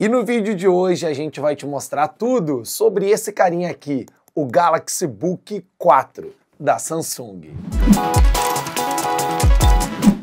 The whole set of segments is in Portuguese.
E no vídeo de hoje a gente vai te mostrar tudo sobre esse carinha aqui, o Galaxy Book 4 da Samsung.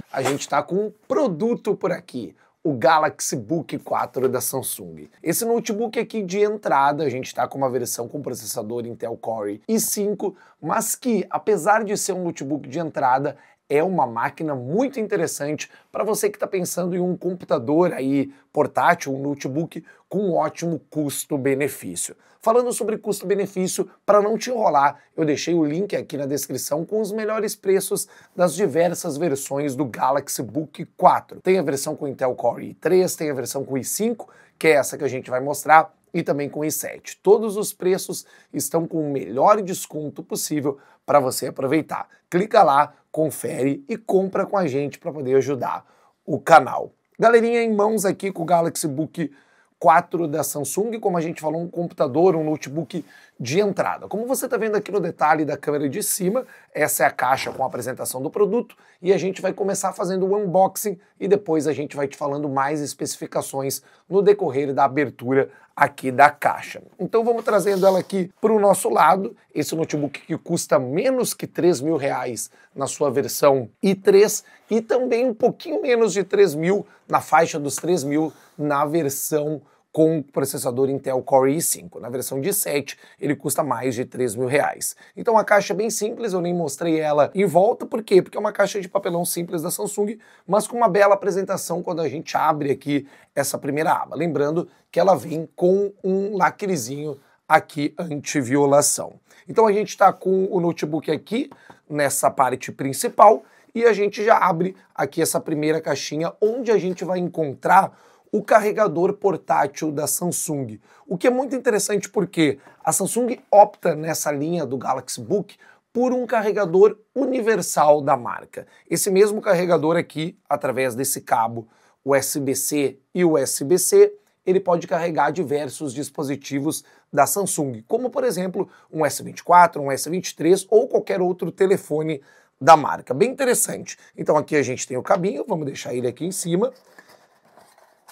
A gente está com um produto por aqui, o Galaxy Book 4 da Samsung. Esse notebook aqui de entrada, a gente está com uma versão com processador Intel Core i5, mas que, apesar de ser um notebook de entrada, é uma máquina muito interessante para você que está pensando em um computador aí portátil, um notebook com um ótimo custo-benefício. Falando sobre custo-benefício, para não te enrolar, eu deixei o link aqui na descrição com os melhores preços das diversas versões do Galaxy Book 4. Tem a versão com Intel Core i3, tem a versão com i5, que é essa que a gente vai mostrar, e também com i7. Todos os preços estão com o melhor desconto possível para você aproveitar. Clica lá confere e compra com a gente para poder ajudar o canal. Galerinha, em mãos aqui com o Galaxy Book 4 da Samsung, como a gente falou, um computador, um notebook de entrada. Como você está vendo aqui no detalhe da câmera de cima, essa é a caixa com a apresentação do produto e a gente vai começar fazendo o unboxing e depois a gente vai te falando mais especificações no decorrer da abertura aqui da caixa. Então vamos trazendo ela aqui para o nosso lado. Esse notebook que custa menos que 3 mil reais na sua versão i3 e também um pouquinho menos de 3 mil na faixa dos 3 mil na versão com o processador Intel Core i5. Na versão de 7, ele custa mais de 3 mil reais. Então a caixa é bem simples, eu nem mostrei ela em volta, por quê? Porque é uma caixa de papelão simples da Samsung, mas com uma bela apresentação quando a gente abre aqui essa primeira aba. Lembrando que ela vem com um lacrezinho aqui anti-violação. Então a gente está com o notebook aqui nessa parte principal e a gente já abre aqui essa primeira caixinha onde a gente vai encontrar o carregador portátil da Samsung. O que é muito interessante porque a Samsung opta nessa linha do Galaxy Book por um carregador universal da marca. Esse mesmo carregador aqui, através desse cabo USB-C e USB-C, ele pode carregar diversos dispositivos da Samsung, como por exemplo um S24, um S23 ou qualquer outro telefone da marca. Bem interessante. Então aqui a gente tem o cabinho, vamos deixar ele aqui em cima.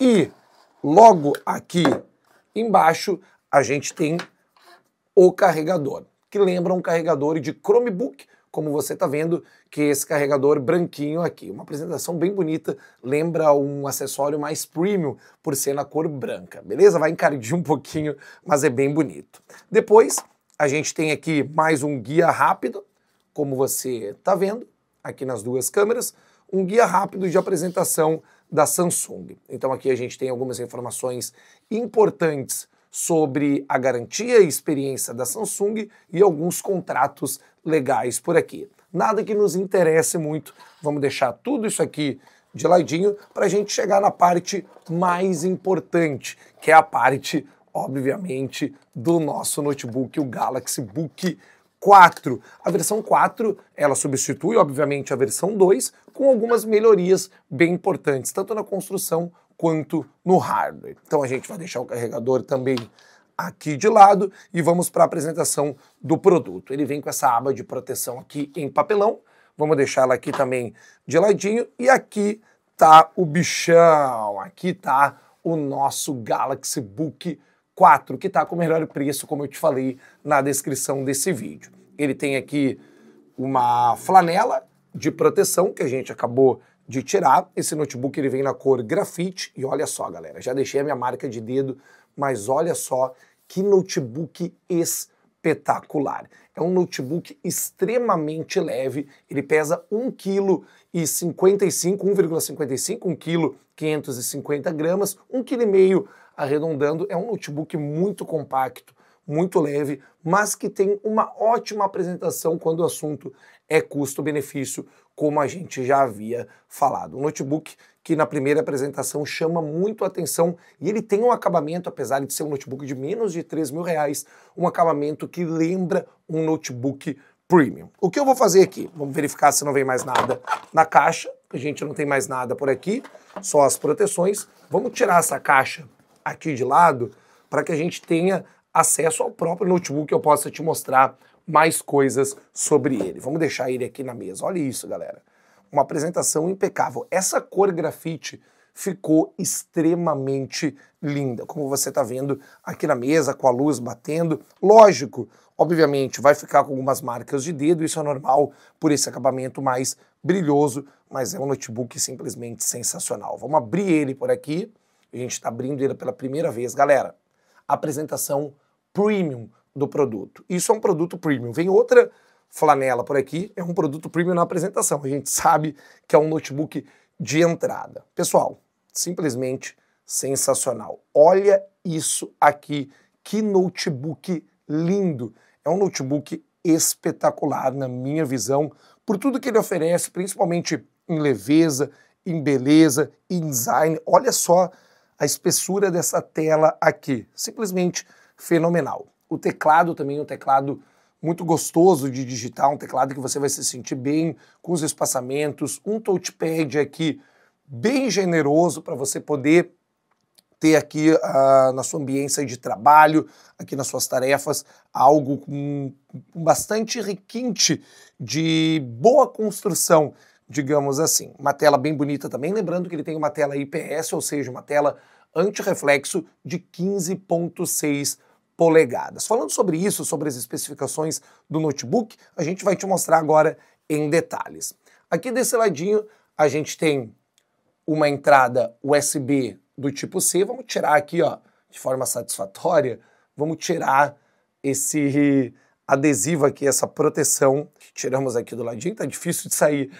E logo aqui embaixo a gente tem o carregador, que lembra um carregador de Chromebook, como você está vendo, que é esse carregador branquinho aqui. Uma apresentação bem bonita, lembra um acessório mais premium por ser na cor branca, beleza? Vai encardir um pouquinho, mas é bem bonito. Depois, a gente tem aqui mais um guia rápido, como você está vendo, aqui nas duas câmeras, um guia rápido de apresentação da Samsung. Então aqui a gente tem algumas informações importantes sobre a garantia e experiência da Samsung e alguns contratos legais por aqui. Nada que nos interesse muito, vamos deixar tudo isso aqui de ladinho para a gente chegar na parte mais importante, que é a parte, obviamente, do nosso notebook, o Galaxy Book 4. A versão 4, ela substitui, obviamente, a versão 2, com algumas melhorias bem importantes, tanto na construção quanto no hardware. Então a gente vai deixar o carregador também aqui de lado e vamos para a apresentação do produto. Ele vem com essa aba de proteção aqui em papelão, vamos deixar ela aqui também de ladinho e aqui tá o bichão, aqui tá o nosso Galaxy Book 4, que está com o melhor preço, como eu te falei na descrição desse vídeo. Ele tem aqui uma flanela de proteção que a gente acabou de tirar. Esse notebook ele vem na cor grafite e olha só, galera, já deixei a minha marca de dedo, mas olha só que notebook espetacular. É um notebook extremamente leve, ele pesa 1,55 kg, 1,55 kg, 550 gramas, 1,5 kg arredondando. É um notebook muito compacto, muito leve, mas que tem uma ótima apresentação quando o assunto é custo-benefício, como a gente já havia falado. Um notebook que na primeira apresentação chama muito atenção e ele tem um acabamento, apesar de ser um notebook de menos de 3 mil reais, um acabamento que lembra um notebook premium. O que eu vou fazer aqui? Vamos verificar se não vem mais nada na caixa. A gente não tem mais nada por aqui, só as proteções. Vamos tirar essa caixa aqui de lado para que a gente tenha acesso ao próprio notebook, eu possa te mostrar mais coisas sobre ele. Vamos deixar ele aqui na mesa. Olha isso, galera. Uma apresentação impecável. Essa cor grafite ficou extremamente linda, como você está vendo aqui na mesa, com a luz batendo. Lógico, obviamente, vai ficar com algumas marcas de dedo, isso é normal por esse acabamento mais brilhoso, mas é um notebook simplesmente sensacional. Vamos abrir ele por aqui. A gente está abrindo ele pela primeira vez, galera. Apresentação premium do produto. Isso é um produto premium. Vem outra flanela por aqui, é um produto premium na apresentação. A gente sabe que é um notebook de entrada. Pessoal, simplesmente sensacional. Olha isso aqui, que notebook lindo. É um notebook espetacular na minha visão, por tudo que ele oferece, principalmente em leveza, em beleza, em design. Olha só a espessura dessa tela aqui. Simplesmente fenomenal. O teclado também, é um teclado muito gostoso de digitar, um teclado que você vai se sentir bem com os espaçamentos, um touchpad aqui bem generoso para você poder ter aqui uh, na sua ambiência de trabalho, aqui nas suas tarefas, algo com, com bastante requinte de boa construção, digamos assim. Uma tela bem bonita também, lembrando que ele tem uma tela IPS, ou seja, uma tela anti-reflexo de 15.6 polegadas. Falando sobre isso, sobre as especificações do notebook, a gente vai te mostrar agora em detalhes. Aqui desse ladinho a gente tem uma entrada USB do tipo C. Vamos tirar aqui, ó, de forma satisfatória, vamos tirar esse adesivo aqui, essa proteção que tiramos aqui do ladinho, tá difícil de sair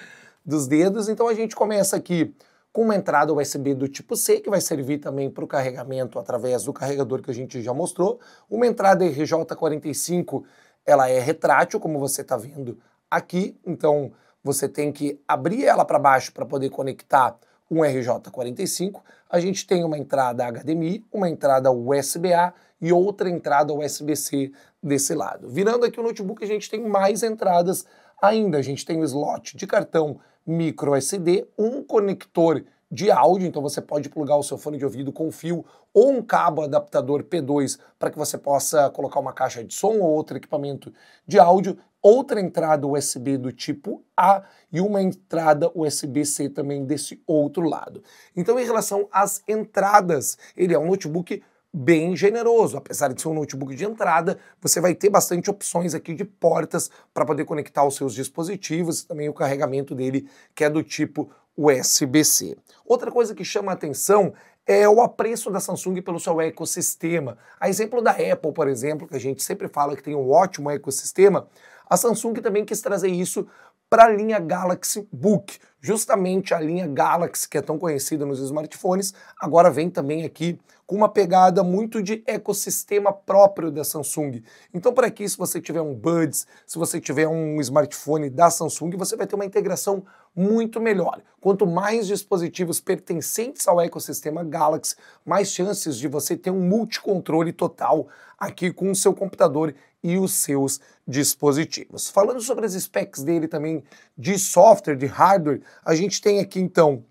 dos dedos, então a gente começa aqui com uma entrada USB do tipo C, que vai servir também para o carregamento através do carregador que a gente já mostrou. Uma entrada RJ45, ela é retrátil, como você está vendo aqui, então você tem que abrir ela para baixo para poder conectar um RJ45. A gente tem uma entrada HDMI, uma entrada USB-A e outra entrada USB-C desse lado. Virando aqui o notebook, a gente tem mais entradas ainda. A gente tem o slot de cartão micro SD, um conector de áudio, então você pode plugar o seu fone de ouvido com fio ou um cabo adaptador P2 para que você possa colocar uma caixa de som ou outro equipamento de áudio, outra entrada USB do tipo A e uma entrada USB-C também desse outro lado. Então, em relação às entradas, ele é um notebook bem generoso. Apesar de ser um notebook de entrada, você vai ter bastante opções aqui de portas para poder conectar os seus dispositivos e também o carregamento dele, que é do tipo USB-C. Outra coisa que chama a atenção é o apreço da Samsung pelo seu ecossistema. A exemplo da Apple, por exemplo, que a gente sempre fala que tem um ótimo ecossistema, a Samsung também quis trazer isso para a linha Galaxy Book. Justamente a linha Galaxy, que é tão conhecida nos smartphones, agora vem também aqui com uma pegada muito de ecossistema próprio da Samsung. Então, para aqui, se você tiver um Buds, se você tiver um smartphone da Samsung, você vai ter uma integração muito melhor. Quanto mais dispositivos pertencentes ao ecossistema Galaxy, mais chances de você ter um multicontrole total aqui com o seu computador e os seus dispositivos. Falando sobre as specs dele também de software, de hardware, a gente tem aqui então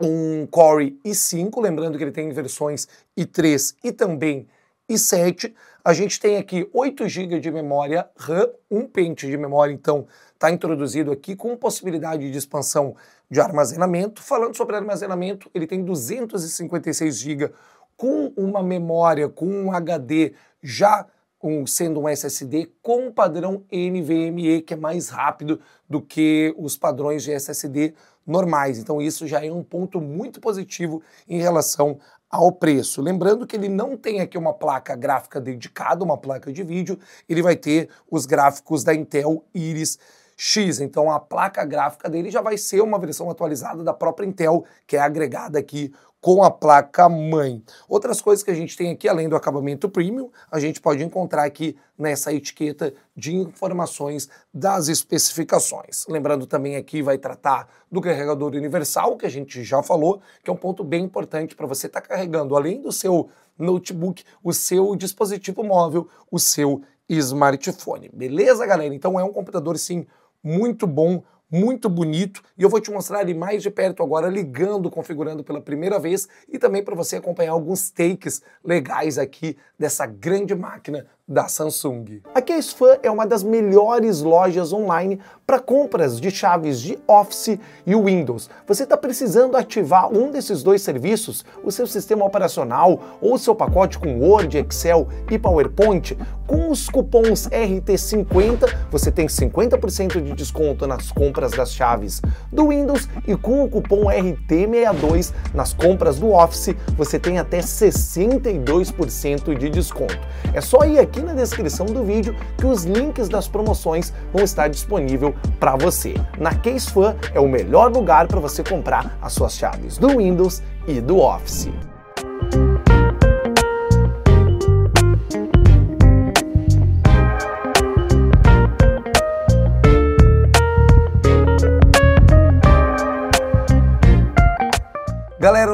um Core i5, lembrando que ele tem versões i3 e também i7. A gente tem aqui 8 GB de memória RAM, um pente de memória, então está introduzido aqui com possibilidade de expansão de armazenamento. Falando sobre armazenamento, ele tem 256 GB com uma memória, com um HD já um, sendo um SSD com padrão NVMe, que é mais rápido do que os padrões de SSD normais. Então, isso já é um ponto muito positivo em relação ao preço. Lembrando que ele não tem aqui uma placa gráfica dedicada, uma placa de vídeo, ele vai ter os gráficos da Intel Iris X. Então a placa gráfica dele já vai ser uma versão atualizada da própria Intel, que é agregada aqui com a placa mãe. Outras coisas que a gente tem aqui, além do acabamento premium, a gente pode encontrar aqui nessa etiqueta de informações das especificações. Lembrando também aqui vai tratar do carregador universal, que a gente já falou, que é um ponto bem importante para você estar tá carregando, além do seu notebook, o seu dispositivo móvel, o seu smartphone. Beleza, galera? Então é um computador, sim, muito bom, muito bonito e eu vou te mostrar ele mais de perto agora, ligando, configurando pela primeira vez e também para você acompanhar alguns takes legais aqui dessa grande máquina da Samsung. A Case Fan é uma das melhores lojas online para compras de chaves de Office e Windows. Você está precisando ativar um desses dois serviços, o seu sistema operacional ou seu pacote com Word, Excel e PowerPoint? Com os cupons RT50, você tem 50% de desconto nas compras das chaves do Windows e com o cupom RT62 nas compras do Office, você tem até 62% de desconto. É só ir aqui aqui na descrição do vídeo que os links das promoções vão estar disponível para você. Na Case Fan é o melhor lugar para você comprar as suas chaves do Windows e do Office.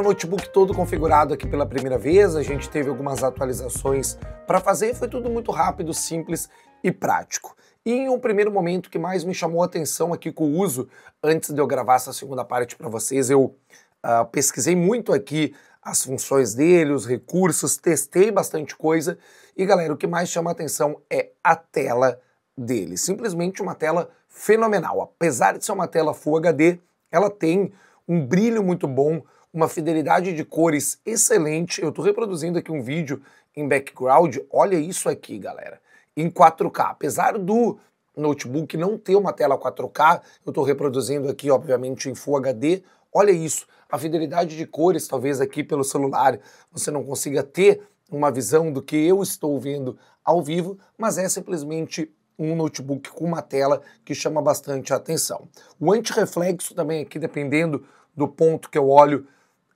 notebook todo configurado aqui pela primeira vez, a gente teve algumas atualizações para fazer, foi tudo muito rápido, simples e prático. E em um primeiro momento que mais me chamou a atenção aqui com o uso, antes de eu gravar essa segunda parte para vocês, eu uh, pesquisei muito aqui as funções dele, os recursos, testei bastante coisa e galera, o que mais chama a atenção é a tela dele. Simplesmente uma tela fenomenal. Apesar de ser uma tela Full HD, ela tem um brilho muito bom, uma fidelidade de cores excelente. Eu estou reproduzindo aqui um vídeo em background. Olha isso aqui, galera. Em 4K. Apesar do notebook não ter uma tela 4K, eu estou reproduzindo aqui, obviamente, em Full HD. Olha isso. A fidelidade de cores, talvez aqui pelo celular, você não consiga ter uma visão do que eu estou vendo ao vivo, mas é simplesmente um notebook com uma tela que chama bastante atenção. O antirreflexo também aqui, dependendo do ponto que eu olho,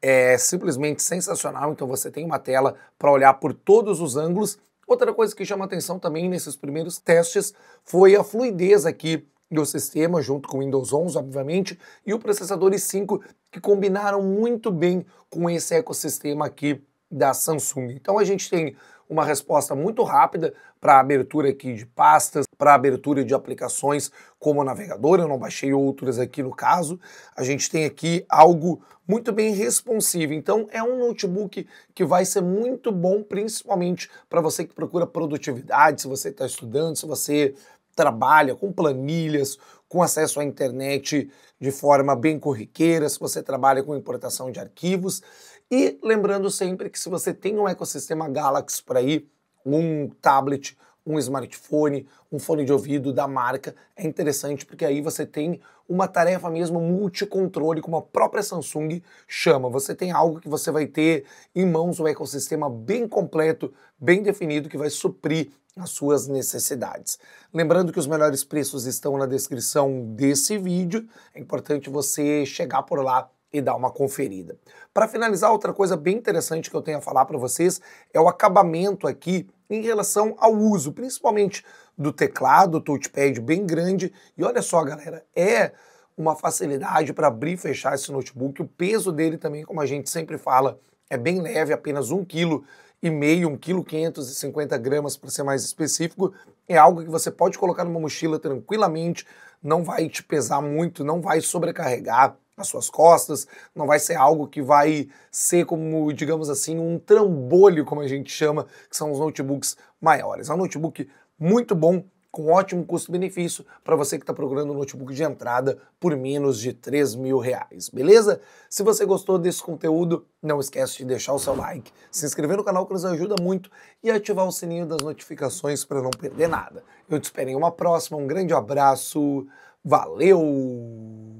é simplesmente sensacional. Então você tem uma tela para olhar por todos os ângulos. Outra coisa que chama atenção também nesses primeiros testes foi a fluidez aqui do sistema, junto com o Windows 11, obviamente, e o processador i5, que combinaram muito bem com esse ecossistema aqui da Samsung. Então a gente tem uma resposta muito rápida para a abertura aqui de pastas, para a abertura de aplicações como navegador, eu não baixei outras aqui no caso. A gente tem aqui algo muito bem responsivo. Então é um notebook que vai ser muito bom principalmente para você que procura produtividade, se você está estudando, se você trabalha com planilhas, com acesso à internet de forma bem corriqueira, se você trabalha com importação de arquivos. E lembrando sempre que se você tem um ecossistema Galaxy por aí, um tablet, um smartphone, um fone de ouvido da marca. É interessante porque aí você tem uma tarefa mesmo multicontrole, como a própria Samsung chama. Você tem algo que você vai ter em mãos um ecossistema bem completo, bem definido, que vai suprir as suas necessidades. Lembrando que os melhores preços estão na descrição desse vídeo. É importante você chegar por lá e dar uma conferida. Para finalizar, outra coisa bem interessante que eu tenho a falar para vocês é o acabamento aqui em relação ao uso, principalmente do teclado, touchpad bem grande. E olha só, galera, é uma facilidade para abrir e fechar esse notebook. O peso dele também, como a gente sempre fala, é bem leve, apenas 1,5 kg e meio, kg 550 gramas para ser mais específico. É algo que você pode colocar numa mochila tranquilamente, não vai te pesar muito, não vai sobrecarregar nas suas costas, não vai ser algo que vai ser como, digamos assim, um trambolho, como a gente chama, que são os notebooks maiores. É um notebook muito bom, com ótimo custo-benefício para você que está procurando um notebook de entrada por menos de 3 mil reais, beleza? Se você gostou desse conteúdo, não esquece de deixar o seu like, se inscrever no canal que nos ajuda muito e ativar o sininho das notificações para não perder nada. Eu te espero em uma próxima, um grande abraço, valeu!